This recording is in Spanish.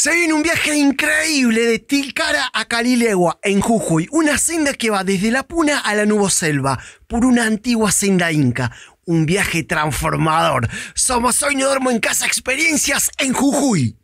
Se viene un viaje increíble de Tilcara a Calilegua, en Jujuy, una senda que va desde la Puna a la Nuboselva, por una antigua senda inca, un viaje transformador. Somos Hoy No en Casa Experiencias en Jujuy.